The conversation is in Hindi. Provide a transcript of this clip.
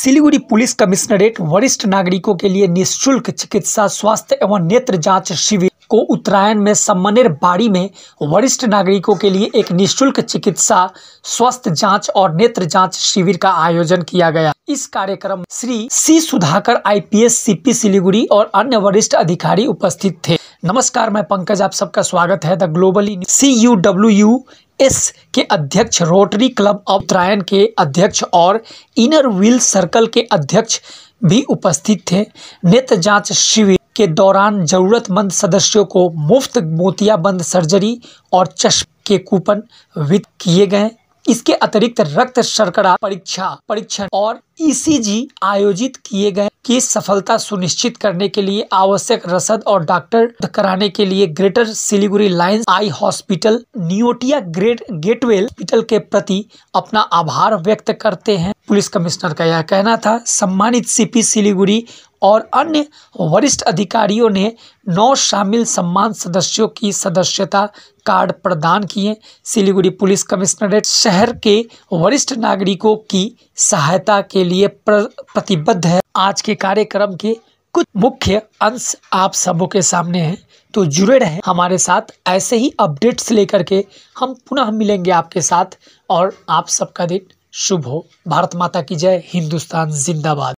सिलीगुड़ी पुलिस कमिश्नरेट वरिष्ठ नागरिकों के लिए निःशुल्क चिकित्सा स्वास्थ्य एवं नेत्र जांच शिविर को उत्तरायण में सम्मनेर बाड़ी में वरिष्ठ नागरिकों के लिए एक निःशुल्क चिकित्सा स्वास्थ्य जांच और नेत्र जांच शिविर का आयोजन किया गया इस कार्यक्रम Shri C Sudhakar I P Siliguri और अन्य वरिष्ठ अधिकारी उपस्थित थे नमस्कार मैं पंकज आप सबका स्वागत है the globally C U W U S के अध्यक्ष रोटरी क्लब ऑफ उत्तरायण के अध्यक्ष और इनर व्हील सर्कल के अध्यक्ष भी उपस्थित थे नेत्र जांच शिविर के दौरान जरूरतमंद सदस्यों को मुफ्त मोतियाबंद सर्जरी और चश्म के कूपन वितरित किए गए इसके अतिरिक्त रक्त शर्करा परीक्षा परीक्षण और ईसीजी आयोजित किए गए की सफलता सुनिश्चित करने के लिए आवश्यक रसद और डॉक्टर कराने के लिए Greater Siliguri Lions Eye Hospital Neotia Great Gateway Hospital के प्रति अपना आभार व्यक्त करते हैं पुलिस कमिश्नर का यह कहना था सम्मानित सीपी सिलीगुड़ी और अन्य वरिष्ठ अधिकारियों ने नौ शामिल सम्मान सदस्यों की सदस्यता कार्ड प्रदान किए सिलीगुड़ी पुलिस कमिश्नरेट शहर के वरिष्ठ नागरिकों की सहायता के लिए प्र, प्रतिबद्ध है आज के कार्यक्रम के कुछ मुख्य अंश आप सबों के सामने हैं तो जुड़े रहे हमारे साथ ऐसे ही अपडेट्स लेकर के हम पुनः मिलेंगे आपके साथ और आप सबका दिन शुभ हो भारत माता की जय हिंदुस्तान जिंदाबाद